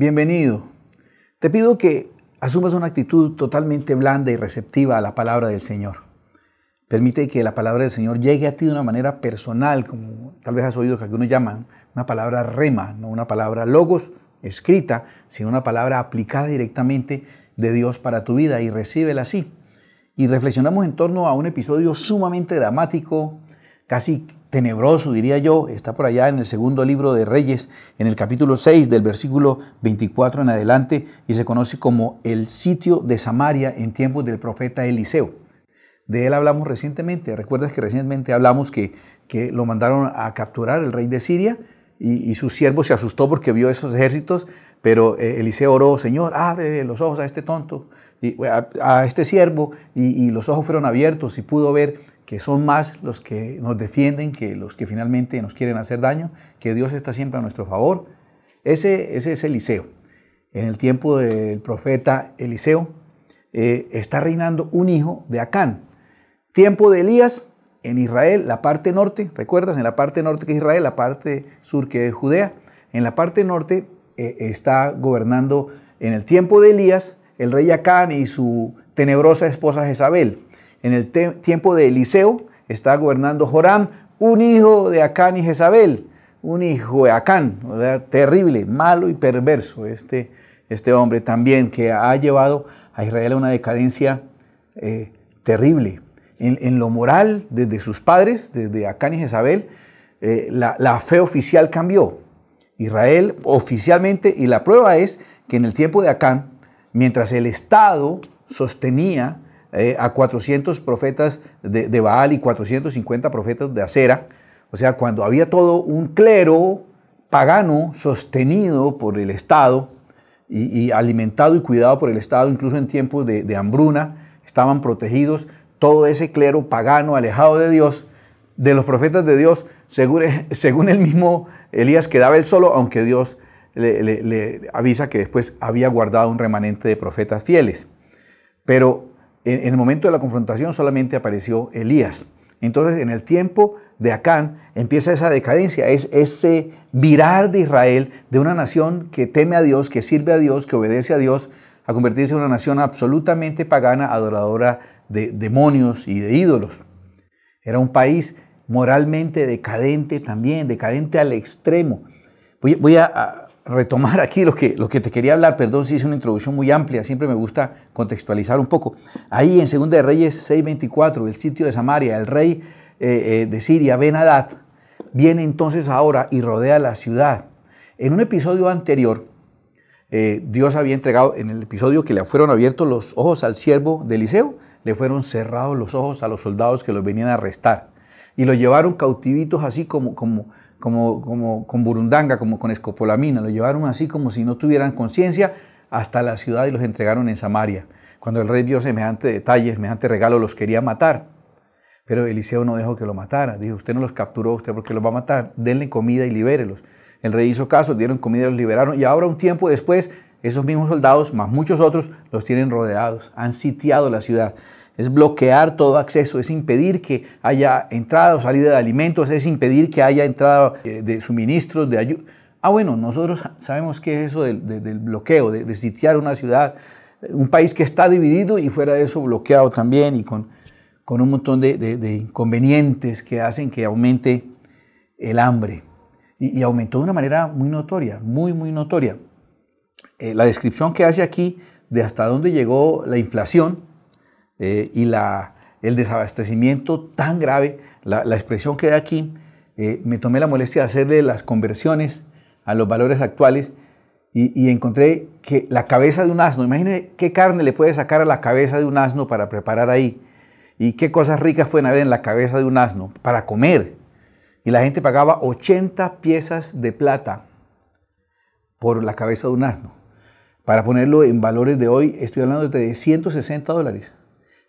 Bienvenido. Te pido que asumas una actitud totalmente blanda y receptiva a la palabra del Señor. Permite que la palabra del Señor llegue a ti de una manera personal, como tal vez has oído que algunos llaman una palabra rema, no una palabra logos escrita, sino una palabra aplicada directamente de Dios para tu vida y recíbela así. Y reflexionamos en torno a un episodio sumamente dramático, casi tenebroso, diría yo, está por allá en el segundo libro de Reyes, en el capítulo 6 del versículo 24 en adelante, y se conoce como el sitio de Samaria en tiempos del profeta Eliseo. De él hablamos recientemente, recuerdas que recientemente hablamos que, que lo mandaron a capturar el rey de Siria y, su siervo se asustó porque vio esos ejércitos, pero eh, Eliseo oró, Señor, abre los ojos a este tonto, y, a, este siervo, y, y los ojos fueron abiertos y pudo ver que son más los que nos defienden que los que finalmente nos quieren hacer daño, que Dios está siempre a nuestro favor. Ese, ese es Eliseo. En el tiempo del profeta Eliseo eh, está reinando un hijo de Acán. Tiempo de Elías en Israel, la parte norte, recuerdas, en la parte norte que es Israel, la parte sur que es Judea. En la parte norte eh, está gobernando en el tiempo de Elías el rey Acán y su tenebrosa esposa Jezabel. En el tiempo de Eliseo está gobernando Joram, un hijo de Acán y Jezabel, un hijo de Acán, terrible, malo y perverso este, este hombre también, que ha llevado a Israel a una decadencia eh, terrible. En, lo moral, desde sus padres, desde Acán y Jezabel, eh, la, la fe oficial cambió. Israel oficialmente, y la prueba es que en el tiempo de Acán, mientras el Estado sostenía eh, a 400 profetas de, Baal y 450 profetas de Acera. O sea, cuando había todo un clero pagano sostenido por el Estado y, alimentado y cuidado por el Estado, incluso en tiempos de, hambruna, estaban protegidos todo ese clero pagano alejado de Dios de los profetas de Dios, según, según, el mismo Elías, quedaba él solo, aunque Dios le, le, avisa que después había guardado un remanente de profetas fieles. Pero en, el momento de la confrontación solamente apareció Elías. Entonces, en el tiempo de Acán empieza esa decadencia, es ese virar de Israel de una nación que teme a Dios, que sirve a Dios, que obedece a Dios, a convertirse en una nación absolutamente pagana, adoradora de demonios y de ídolos. Era un país moralmente decadente también, decadente al extremo. voy a, retomar aquí lo que, lo que te quería hablar, perdón si hice una introducción muy amplia, siempre me gusta contextualizar un poco. Ahí en 2 de Reyes 6:24, el sitio de Samaria, el rey eh, eh, de Siria, Ben-Hadad, viene entonces ahora y rodea la ciudad. En un episodio anterior, eh, Dios había entregado, en el episodio que le fueron abiertos los ojos al siervo de Eliseo, le fueron cerrados los ojos a los soldados que los venían a arrestar. Y lo llevaron cautivitos así como, como, como, con burundanga, como con escopolamina. Lo llevaron así como si no tuvieran conciencia hasta la ciudad y los entregaron en Samaria. Cuando el rey vio semejante detalle, semejante regalo, los quería matar. Pero Eliseo no dejó que lo matara. Dijo, usted no los capturó, usted porque los va a matar. Denle comida y libérelos. El rey hizo caso, dieron comida y los liberaron. Y ahora un tiempo después, esos mismos soldados, más muchos otros, los tienen rodeados. Han sitiado la ciudad es bloquear todo acceso, es impedir que haya entrada o salida de alimentos, es impedir que haya entrada eh, de suministros, de ayuda. Ah, bueno, nosotros sabemos qué es eso del, bloqueo, de, sitiar una ciudad, un país que está dividido y fuera de eso bloqueado también y con, un montón de, inconvenientes que hacen que aumente el hambre. Y, aumentó de una manera muy notoria, muy, muy notoria. Eh, la descripción que hace aquí de hasta dónde llegó la inflación, eh, y el desabastecimiento tan grave, la, expresión que da aquí, eh, me tomé la molestia de hacerle las conversiones a los valores actuales y, encontré que la cabeza de un asno, imagínense qué carne le puede sacar a la cabeza de un asno para preparar ahí y qué cosas ricas pueden haber en la cabeza de un asno para comer. Y la gente pagaba 80 piezas de plata por la cabeza de un asno. Para ponerlo en valores de hoy, estoy hablando de 160 dólares.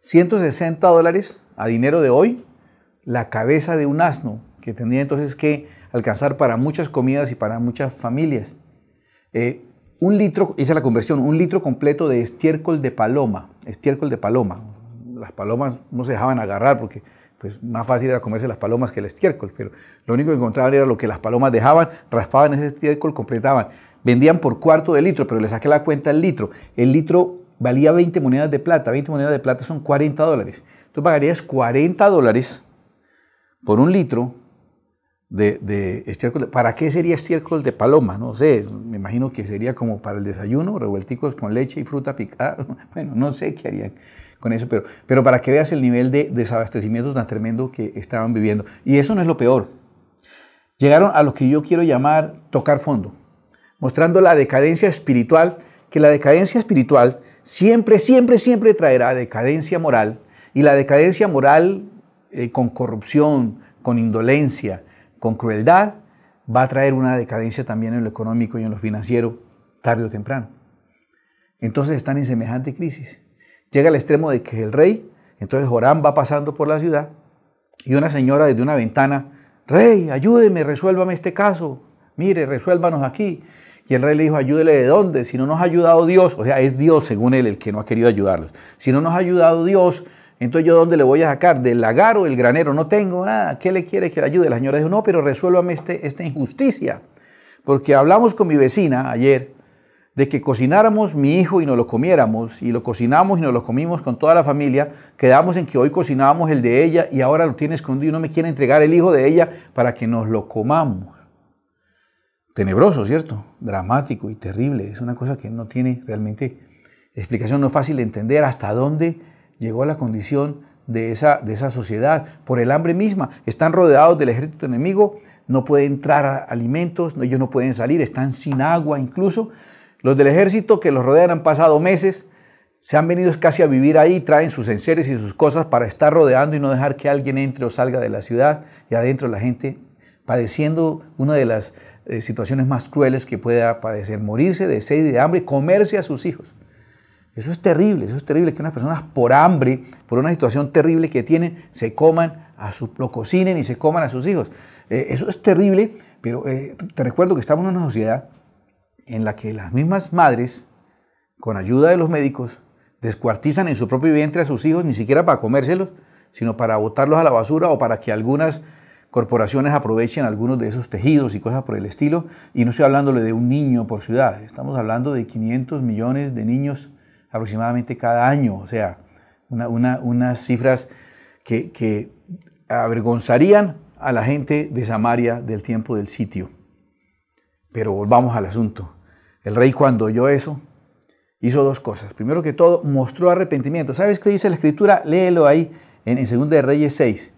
160 dólares a dinero de hoy, la cabeza de un asno que tenía entonces que alcanzar para muchas comidas y para muchas familias. Eh, un litro, hice la conversión, un litro completo de estiércol de paloma, estiércol de paloma. Las palomas no se dejaban agarrar porque pues más fácil era comerse las palomas que el estiércol, pero lo único que encontraban era lo que las palomas dejaban, raspaban ese estiércol, completaban. Vendían por cuarto de litro, pero le saqué la cuenta el litro. El litro valía 20 monedas de plata. 20 monedas de plata son 40 dólares. Tú pagarías 40 dólares por un litro de, estiércol. ¿Para qué sería estiércol de paloma? No sé, me imagino que sería como para el desayuno, revuelticos con leche y fruta picada. Bueno, no sé qué harían con eso, pero, pero para que veas el nivel de desabastecimiento tan tremendo que estaban viviendo. Y eso no es lo peor. Llegaron a lo que yo quiero llamar tocar fondo, mostrando la decadencia espiritual, que la decadencia espiritual siempre, siempre, siempre traerá decadencia moral. Y la decadencia moral eh, con corrupción, con indolencia, con crueldad, va a traer una decadencia también en lo económico y en lo financiero, tarde o temprano. Entonces están en semejante crisis. Llega al extremo de que el rey, entonces Jorán va pasando por la ciudad y una señora desde una ventana, rey, ayúdeme, resuélvame este caso, mire, resuélvanos aquí. Y el rey le dijo, ayúdele de dónde, si no nos ha ayudado Dios, o sea, es Dios según él el que no ha querido ayudarlos. Si no nos ha ayudado Dios, entonces yo dónde le voy a sacar, del lagar o del granero, no tengo nada, ¿qué le quiere que le ayude? La señora dijo, no, pero resuélvame este, esta injusticia. Porque hablamos con mi vecina ayer de que cocináramos mi hijo y nos lo comiéramos, y lo cocinamos y nos lo comimos con toda la familia, quedamos en que hoy cocinábamos el de ella y ahora lo tiene escondido y no me quiere entregar el hijo de ella para que nos lo comamos tenebroso, ¿cierto? Dramático y terrible. Es una cosa que no tiene realmente explicación, no es fácil entender hasta dónde llegó la condición de esa, de esa sociedad por el hambre misma. Están rodeados del ejército enemigo, no pueden entrar alimentos, ellos no pueden salir, están sin agua incluso. Los del ejército que los rodean han pasado meses, se han venido casi a vivir ahí, traen sus enseres y sus cosas para estar rodeando y no dejar que alguien entre o salga de la ciudad y adentro la gente padeciendo una de las eh, situaciones más crueles que pueda padecer, morirse de sed y de hambre, comerse a sus hijos. Eso es terrible, eso es terrible que unas personas por hambre, por una situación terrible que tienen, se coman, a su, lo cocinen y se coman a sus hijos. Eh, eso es terrible, pero eh, te recuerdo que estamos en una sociedad en la que las mismas madres, con ayuda de los médicos, descuartizan en su propio vientre a sus hijos, ni siquiera para comérselos, sino para botarlos a la basura o para que algunas corporaciones aprovechan algunos de esos tejidos y cosas por el estilo. Y no estoy hablándole de un niño por ciudad, estamos hablando de 500 millones de niños aproximadamente cada año, o sea, unas cifras que, que avergonzarían a la gente de Samaria del tiempo del sitio. Pero volvamos al asunto. El rey cuando oyó eso, hizo dos cosas. Primero que todo, mostró arrepentimiento. ¿Sabes qué dice la escritura? Léelo ahí en 2 de Reyes 6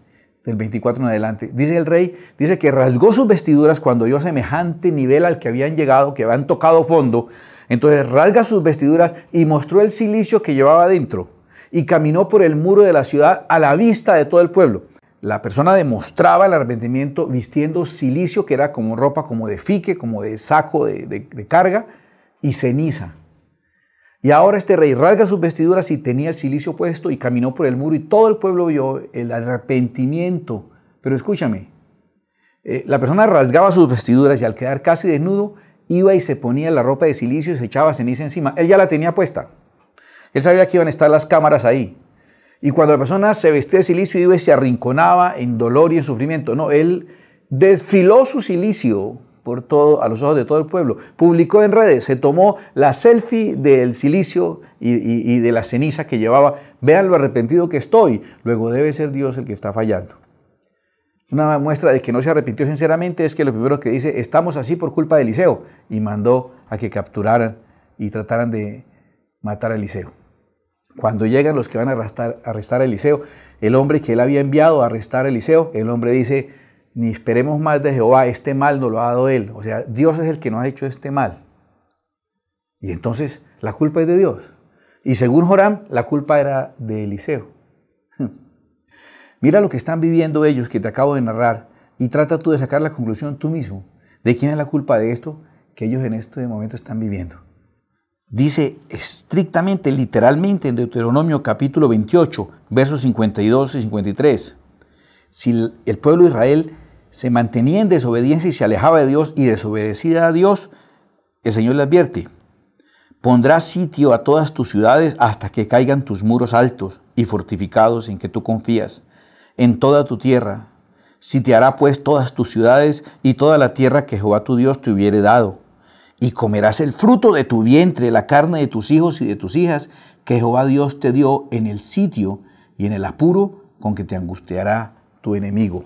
del 24 en adelante. Dice el rey, dice que rasgó sus vestiduras cuando vio semejante nivel al que habían llegado, que habían tocado fondo. Entonces rasga sus vestiduras y mostró el silicio que llevaba dentro y caminó por el muro de la ciudad a la vista de todo el pueblo. La persona demostraba el arrepentimiento vistiendo silicio, que era como ropa como de fique, como de saco de carga, y ceniza. Y ahora este rey rasga sus vestiduras y tenía el silicio puesto y caminó por el muro y todo el pueblo vio el arrepentimiento. Pero escúchame, eh, la persona rasgaba sus vestiduras y al quedar casi desnudo iba y se ponía la ropa de silicio y se echaba ceniza encima. Él ya la tenía puesta. Él sabía que iban a estar las cámaras ahí. Y cuando la persona se vestía de silicio iba y se arrinconaba en dolor y en sufrimiento. No, él desfiló su silicio por todo, a los ojos de todo el pueblo. Publicó en redes, se tomó la selfie del silicio y, de la ceniza que llevaba. Vean lo arrepentido que estoy. Luego debe ser Dios el que está fallando. Una muestra de que no se arrepintió sinceramente es que lo primero que dice, estamos así por culpa de Eliseo. Y mandó a que capturaran y trataran de matar a Eliseo. Cuando llegan los que van a arrestar, arrestar a Eliseo, el hombre que él había enviado a arrestar a Eliseo, el hombre dice, ni esperemos más de Jehová, este mal no lo ha dado Él. O sea, Dios es el que nos ha hecho este mal. Y entonces la culpa es de Dios. Y según Joram, la culpa era de Eliseo. Mira lo que están viviendo ellos que te acabo de narrar y trata tú de sacar la conclusión tú mismo de quién es la culpa de esto que ellos en este momento están viviendo. Dice estrictamente, literalmente en Deuteronomio capítulo 28, versos 52 y 53, si el pueblo de Israel se mantenía en desobediencia y se alejaba de Dios y desobedecida a Dios, el Señor le advierte, pondrás sitio a todas tus ciudades hasta que caigan tus muros altos y fortificados en que tú confías, en toda tu tierra. Sitiará pues todas tus ciudades y toda la tierra que Jehová tu Dios te hubiere dado. Y comerás el fruto de tu vientre, la carne de tus hijos y de tus hijas, que Jehová Dios te dio en el sitio y en el apuro con que te angustiará tu enemigo.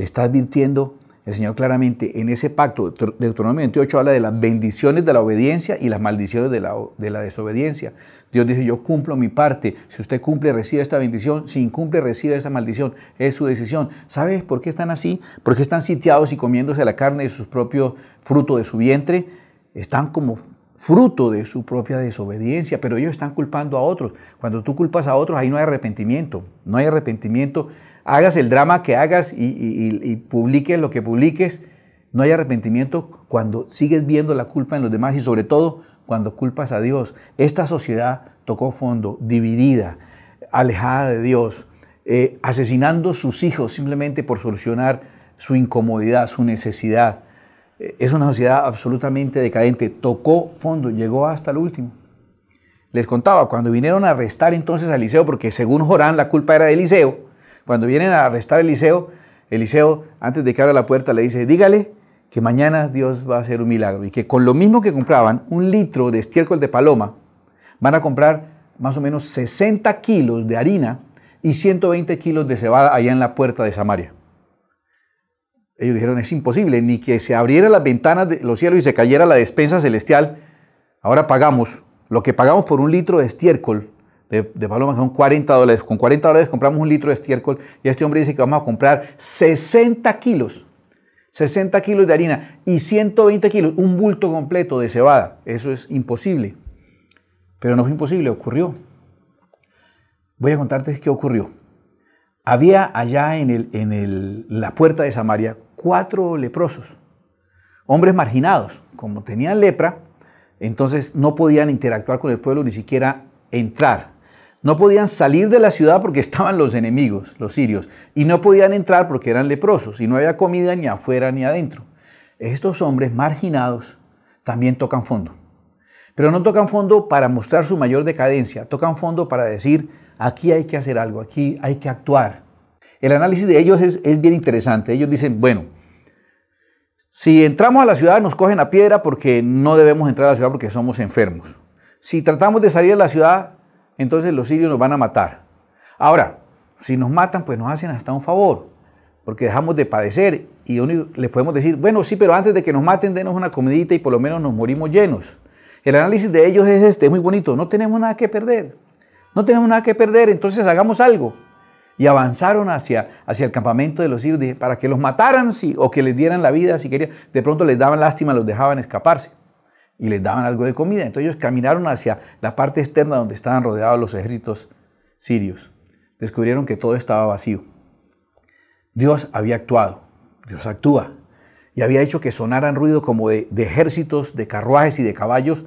Le está advirtiendo el Señor claramente en ese pacto. De Deuteronomio 28 habla de las bendiciones de la obediencia y las maldiciones de la, desobediencia. Dios dice, yo cumplo mi parte. Si usted cumple, recibe esta bendición. Si incumple, recibe esa maldición. Es su decisión. ¿Sabes por qué están así? Porque están sitiados y comiéndose la carne de sus propios fruto de su vientre. Están como fruto de su propia desobediencia, pero ellos están culpando a otros. Cuando tú culpas a otros, ahí no hay arrepentimiento. No hay arrepentimiento hagas el drama que hagas y, y, publiques lo que publiques, no hay arrepentimiento cuando sigues viendo la culpa en los demás y sobre todo cuando culpas a Dios. Esta sociedad tocó fondo, dividida, alejada de Dios, eh, asesinando sus hijos simplemente por solucionar su incomodidad, su necesidad. Eh, es una sociedad absolutamente decadente, tocó fondo, llegó hasta el último. Les contaba, cuando vinieron a arrestar entonces a Eliseo, porque según Jorán la culpa era de Eliseo, cuando vienen a arrestar a Eliseo, Eliseo, antes de que abra la puerta, le dice, dígale que mañana Dios va a hacer un milagro y que con lo mismo que compraban un litro de estiércol de paloma, van a comprar más o menos 60 kilos de harina y 120 kilos de cebada allá en la puerta de Samaria. Ellos dijeron, es imposible, ni que se abriera las ventanas de los cielos y se cayera la despensa celestial. Ahora pagamos lo que pagamos por un litro de estiércol de, de palomas son 40 dólares. Con 40 dólares compramos un litro de estiércol y este hombre dice que vamos a comprar 60 kilos. 60 kilos de harina y 120 kilos, un bulto completo de cebada. Eso es imposible. Pero no fue imposible, ocurrió. Voy a contarte qué ocurrió. Había allá en, el, en la puerta de Samaria cuatro leprosos, hombres marginados. Como tenían lepra, entonces no podían interactuar con el pueblo ni siquiera entrar. No podían salir de la ciudad porque estaban los enemigos, los sirios, y no podían entrar porque eran leprosos y no había comida ni afuera ni adentro. Estos hombres marginados también tocan fondo. Pero no tocan fondo para mostrar su mayor decadencia, tocan fondo para decir, aquí hay que hacer algo, aquí hay que actuar. El análisis de ellos es, bien interesante. Ellos dicen, bueno, si entramos a la ciudad nos cogen a piedra porque no debemos entrar a la ciudad porque somos enfermos. Si tratamos de salir de la ciudad entonces los sirios nos van a matar. Ahora, si nos matan, pues nos hacen hasta un favor, porque dejamos de padecer y les podemos decir, bueno, sí, pero antes de que nos maten, denos una comidita y por lo menos nos morimos llenos. El análisis de ellos es este, es muy bonito, no tenemos nada que perder, no tenemos nada que perder, entonces hagamos algo. Y avanzaron hacia, hacia el campamento de los sirios para que los mataran sí, o que les dieran la vida si querían. De pronto les daban lástima, los dejaban escaparse y les daban algo de comida. Entonces ellos caminaron hacia la parte externa donde estaban rodeados los ejércitos sirios. Descubrieron que todo estaba vacío. Dios había actuado, Dios actúa, y había hecho que sonaran ruido como de, ejércitos, de carruajes y de caballos.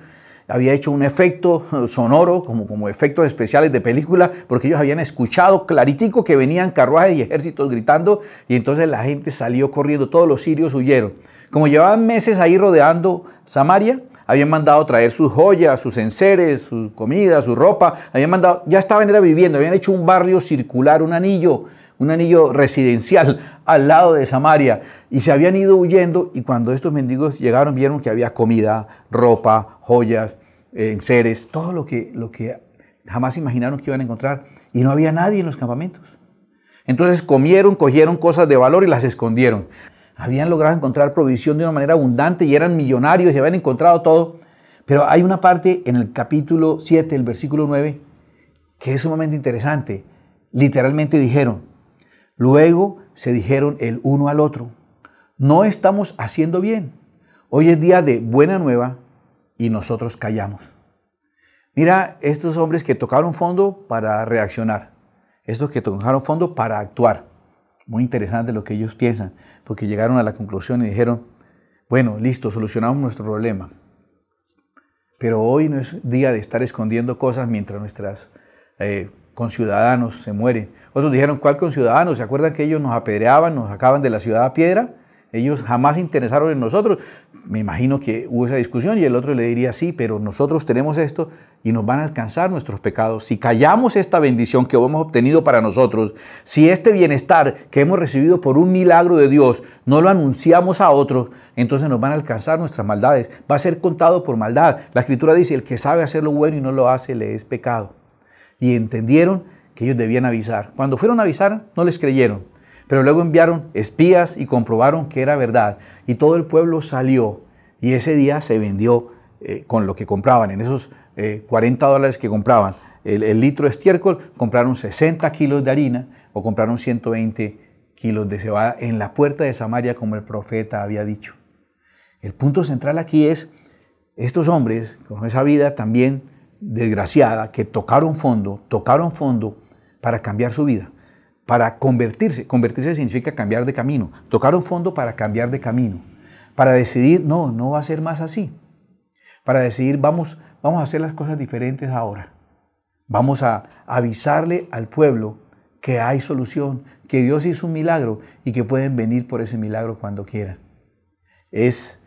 Había hecho un efecto sonoro, como, como efectos especiales de película, porque ellos habían escuchado claritico que venían carruajes y ejércitos gritando, y entonces la gente salió corriendo, todos los sirios huyeron. Como llevaban meses ahí rodeando Samaria, habían mandado traer sus joyas, sus enseres, su comida, su ropa, habían mandado, ya estaban era viviendo, habían hecho un barrio circular, un anillo, un anillo residencial al lado de Samaria, y se habían ido huyendo, y cuando estos mendigos llegaron vieron que había comida, ropa, joyas, eh, enseres, todo lo que, lo que jamás imaginaron que iban a encontrar, y no había nadie en los campamentos. Entonces comieron, cogieron cosas de valor y las escondieron habían logrado encontrar provisión de una manera abundante y eran millonarios y habían encontrado todo. Pero hay una parte en el capítulo 7, el versículo 9, que es sumamente interesante. Literalmente dijeron, luego se dijeron el uno al otro, no estamos haciendo bien. Hoy es día de buena nueva y nosotros callamos. Mira, estos hombres que tocaron fondo para reaccionar, estos que tocaron fondo para actuar. Muy interesante lo que ellos piensan, porque llegaron a la conclusión y dijeron, bueno, listo, solucionamos nuestro problema. Pero hoy no es día de estar escondiendo cosas mientras nuestras eh, conciudadanos se mueren. Otros dijeron, ¿cuál conciudadano? ¿Se acuerdan que ellos nos apedreaban, nos sacaban de la ciudad a piedra? Ellos jamás interesaron en nosotros. Me imagino que hubo esa discusión y el otro le diría, sí, pero nosotros tenemos esto y nos van a alcanzar nuestros pecados. Si callamos esta bendición que hemos obtenido para nosotros, si este bienestar que hemos recibido por un milagro de Dios no lo anunciamos a otros, entonces nos van a alcanzar nuestras maldades. Va a ser contado por maldad. La escritura dice, el que sabe hacer lo bueno y no lo hace, le es pecado. Y entendieron que ellos debían avisar. Cuando fueron a avisar, no les creyeron. Pero luego enviaron espías y comprobaron que era verdad. Y todo el pueblo salió y ese día se vendió eh, con lo que compraban, en esos 40 eh, dólares que compraban el, litro de estiércol, compraron 60 kilos de harina o compraron 120 kilos de cebada en la puerta de Samaria como el profeta había dicho. El punto central aquí es, estos hombres con esa vida también desgraciada, que tocaron fondo, tocaron fondo para cambiar su vida para convertirse. Convertirse significa cambiar de camino, tocar un fondo para cambiar de camino, para decidir, no, no va a ser más así, para decidir, vamos, vamos a hacer las cosas diferentes ahora, vamos a avisarle al pueblo que hay solución, que Dios hizo un milagro y que pueden venir por ese milagro cuando quieran. Es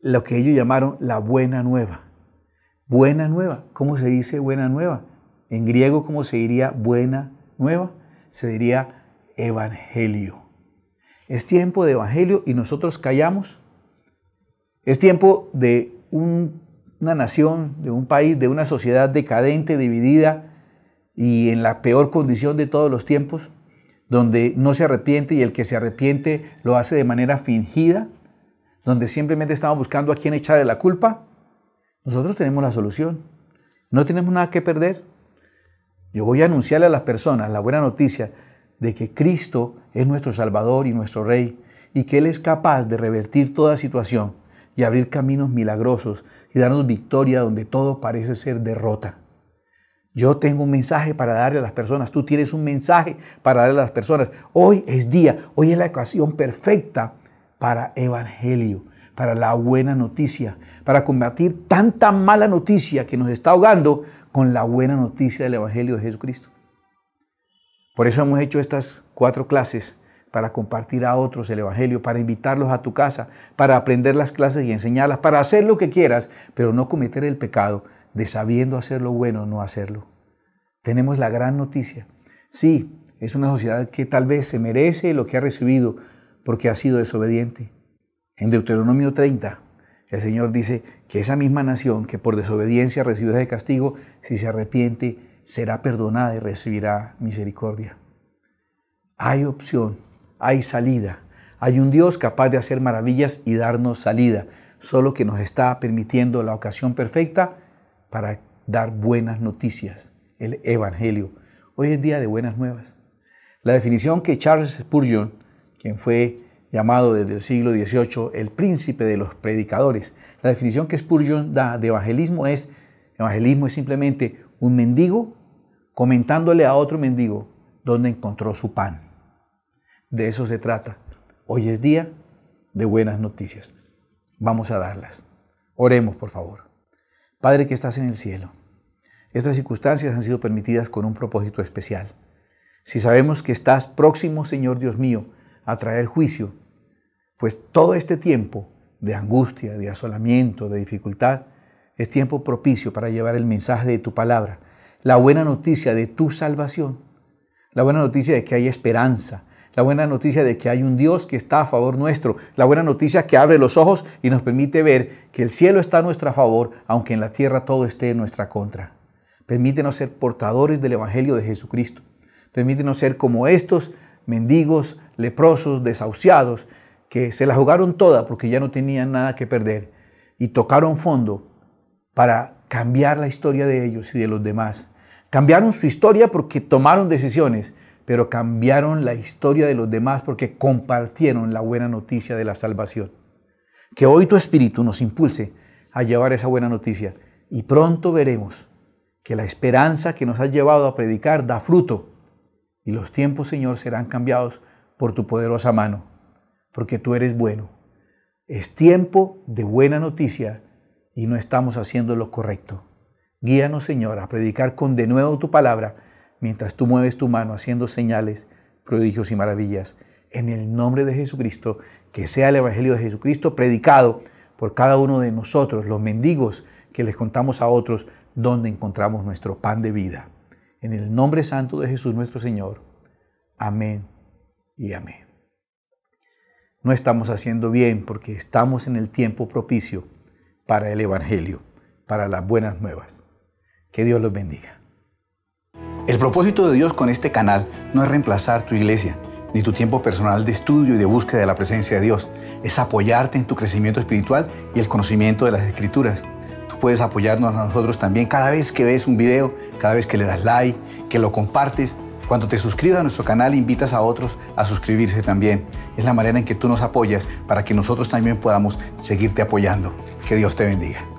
lo que ellos llamaron la buena nueva. Buena nueva, ¿cómo se dice buena nueva? En griego, ¿cómo se diría buena nueva? se diría evangelio. Es tiempo de evangelio y nosotros callamos. Es tiempo de una nación, de un país, de una sociedad decadente, dividida y en la peor condición de todos los tiempos, donde no se arrepiente y el que se arrepiente lo hace de manera fingida, donde simplemente estamos buscando a quién echarle la culpa. Nosotros tenemos la solución. No tenemos nada que perder. Yo voy a anunciarle a las personas la buena noticia de que Cristo es nuestro Salvador y nuestro Rey y que Él es capaz de revertir toda situación y abrir caminos milagrosos y darnos victoria donde todo parece ser derrota. Yo tengo un mensaje para darle a las personas, tú tienes un mensaje para darle a las personas. Hoy es día, hoy es la ocasión perfecta para evangelio, para la buena noticia, para combatir tanta mala noticia que nos está ahogando con la buena noticia del Evangelio de Jesucristo. Por eso hemos hecho estas cuatro clases para compartir a otros el Evangelio, para invitarlos a tu casa, para aprender las clases y enseñarlas, para hacer lo que quieras, pero no cometer el pecado de sabiendo hacer lo bueno, no hacerlo. Tenemos la gran noticia. Sí, es una sociedad que tal vez se merece lo que ha recibido porque ha sido desobediente, en Deuteronomio 30, el Señor dice que esa misma nación que por desobediencia recibió ese castigo, si se arrepiente, será perdonada y recibirá misericordia. Hay opción, hay salida. Hay un Dios capaz de hacer maravillas y darnos salida, solo que nos está permitiendo la ocasión perfecta para dar buenas noticias, el Evangelio. Hoy es día de buenas nuevas. La definición que Charles Spurgeon, quien fue llamado desde el siglo XVIII el príncipe de los predicadores. La definición que Spurgeon da de evangelismo es, evangelismo es simplemente un mendigo comentándole a otro mendigo dónde encontró su pan. De eso se trata. Hoy es día de buenas noticias. Vamos a darlas. Oremos, por favor. Padre que estás en el cielo, estas circunstancias han sido permitidas con un propósito especial. Si sabemos que estás próximo, Señor Dios mío, a traer juicio, pues todo este tiempo de angustia, de asolamiento, de dificultad, es tiempo propicio para llevar el mensaje de tu palabra, la buena noticia de tu salvación, la buena noticia de que hay esperanza, la buena noticia de que hay un Dios que está a favor nuestro, la buena noticia que abre los ojos y nos permite ver que el cielo está a nuestro favor, aunque en la tierra todo esté en nuestra contra. Permítenos ser portadores del Evangelio de Jesucristo. Permítenos ser como estos mendigos, leprosos, desahuciados, que se la jugaron toda porque ya no tenían nada que perder y tocaron fondo para cambiar la historia de ellos y de los demás. Cambiaron su historia porque tomaron decisiones, pero cambiaron la historia de los demás porque compartieron la buena noticia de la salvación. Que hoy tu espíritu nos impulse a llevar esa buena noticia y pronto veremos que la esperanza que nos has llevado a predicar da fruto y los tiempos, Señor, serán cambiados por tu poderosa mano porque tú eres bueno. Es tiempo de buena noticia y no estamos haciendo lo correcto. Guíanos, Señor, a predicar con de nuevo tu palabra mientras tú mueves tu mano haciendo señales, prodigios y maravillas. En el nombre de Jesucristo, que sea el Evangelio de Jesucristo predicado por cada uno de nosotros, los mendigos que les contamos a otros donde encontramos nuestro pan de vida. En el nombre santo de Jesús nuestro Señor. Amén y amén no estamos haciendo bien porque estamos en el tiempo propicio para el Evangelio, para las buenas nuevas. Que Dios los bendiga. El propósito de Dios con este canal no es reemplazar tu iglesia ni tu tiempo personal de estudio y de búsqueda de la presencia de Dios. Es apoyarte en tu crecimiento espiritual y el conocimiento de las escrituras. Tú puedes apoyarnos a nosotros también cada vez que ves un video, cada vez que le das like, que lo compartes cuando te suscribes a nuestro canal, invitas a otros a suscribirse también. Es la manera en que tú nos apoyas para que nosotros también podamos seguirte apoyando. Que Dios te bendiga.